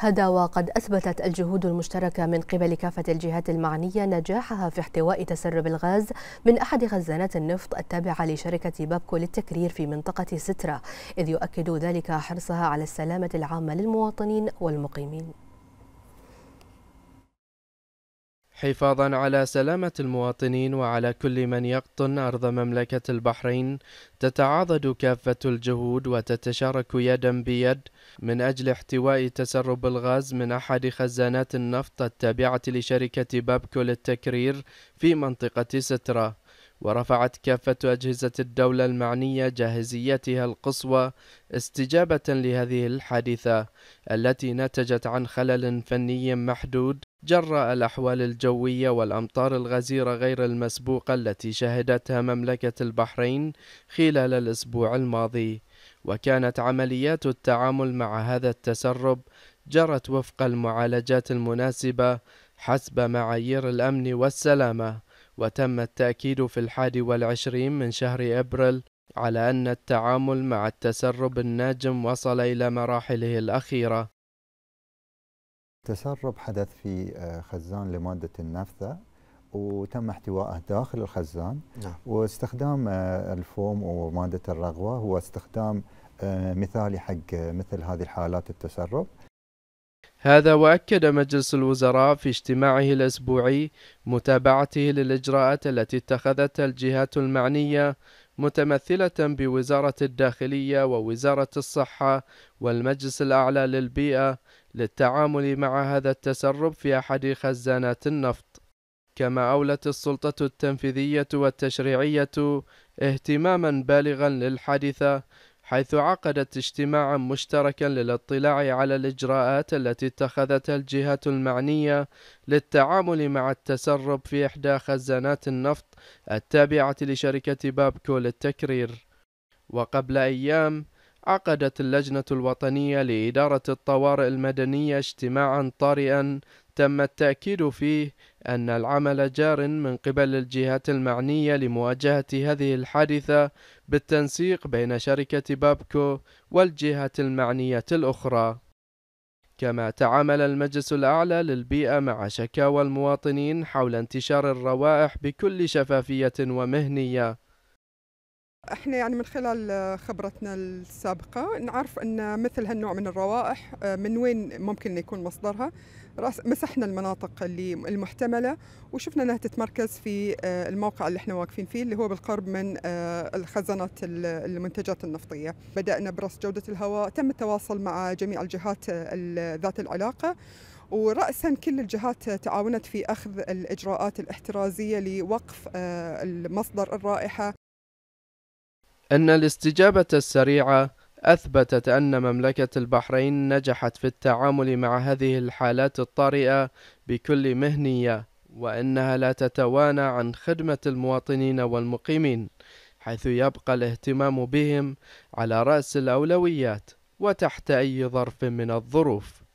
هذا وقد أثبتت الجهود المشتركة من قبل كافة الجهات المعنية نجاحها في احتواء تسرب الغاز من أحد خزانات النفط التابعة لشركة بابكو للتكرير في منطقة سترة إذ يؤكد ذلك حرصها على السلامة العامة للمواطنين والمقيمين حفاظا على سلامة المواطنين وعلى كل من يقطن أرض مملكة البحرين تتعاضد كافة الجهود وتتشارك يدا بيد من أجل احتواء تسرب الغاز من أحد خزانات النفط التابعة لشركة بابكو للتكرير في منطقة سترة ورفعت كافة أجهزة الدولة المعنية جاهزيتها القصوى استجابة لهذه الحادثة التي نتجت عن خلل فني محدود جراء الأحوال الجوية والأمطار الغزيرة غير المسبوقة التي شهدتها مملكة البحرين خلال الأسبوع الماضي وكانت عمليات التعامل مع هذا التسرب جرت وفق المعالجات المناسبة حسب معايير الأمن والسلامة وتم التأكيد في الحادي والعشرين من شهر أبريل على أن التعامل مع التسرب الناجم وصل إلى مراحله الأخيرة تسرب حدث في آه، خزان لمادة النفثة وتم احتوائه داخل الخزان نعم. واستخدام آه، الفوم ومادة الرغوة هو استخدام آه، مثالي حق مثل هذه الحالات التسرب هذا وأكد مجلس الوزراء في اجتماعه الأسبوعي متابعته للإجراءات التي اتخذتها الجهات المعنية متمثلة بوزارة الداخلية ووزارة الصحة والمجلس الأعلى للبيئة للتعامل مع هذا التسرب في أحد خزانات النفط كما أولت السلطة التنفيذية والتشريعية اهتماما بالغا للحادثة حيث عقدت اجتماعا مشتركا للاطلاع على الإجراءات التي اتخذتها الجهات المعنية للتعامل مع التسرب في إحدى خزانات النفط التابعة لشركة بابكو للتكرير وقبل أيام عقدت اللجنة الوطنية لإدارة الطوارئ المدنية اجتماعا طارئا تم التأكيد فيه أن العمل جار من قبل الجهات المعنية لمواجهة هذه الحادثة بالتنسيق بين شركة بابكو والجهات المعنية الأخرى كما تعامل المجلس الأعلى للبيئة مع شكاوى المواطنين حول انتشار الروائح بكل شفافية ومهنية احنا يعني من خلال خبرتنا السابقه نعرف ان مثل هالنوع من الروائح آه، من وين ممكن يكون مصدرها مسحنا المناطق اللي المحتمله وشفنا انها تتمركز في آه، الموقع اللي احنا واقفين فيه اللي هو بالقرب من آه، الخزانات المنتجات النفطيه بدانا برص جوده الهواء تم التواصل مع جميع الجهات ذات العلاقه ورأسا كل الجهات تعاونت في أخذ الإجراءات الاحترازية لوقف مصدر الرائحة أن الاستجابة السريعة أثبتت أن مملكة البحرين نجحت في التعامل مع هذه الحالات الطارئة بكل مهنية وأنها لا تتوانى عن خدمة المواطنين والمقيمين حيث يبقى الاهتمام بهم على رأس الأولويات وتحت أي ظرف من الظروف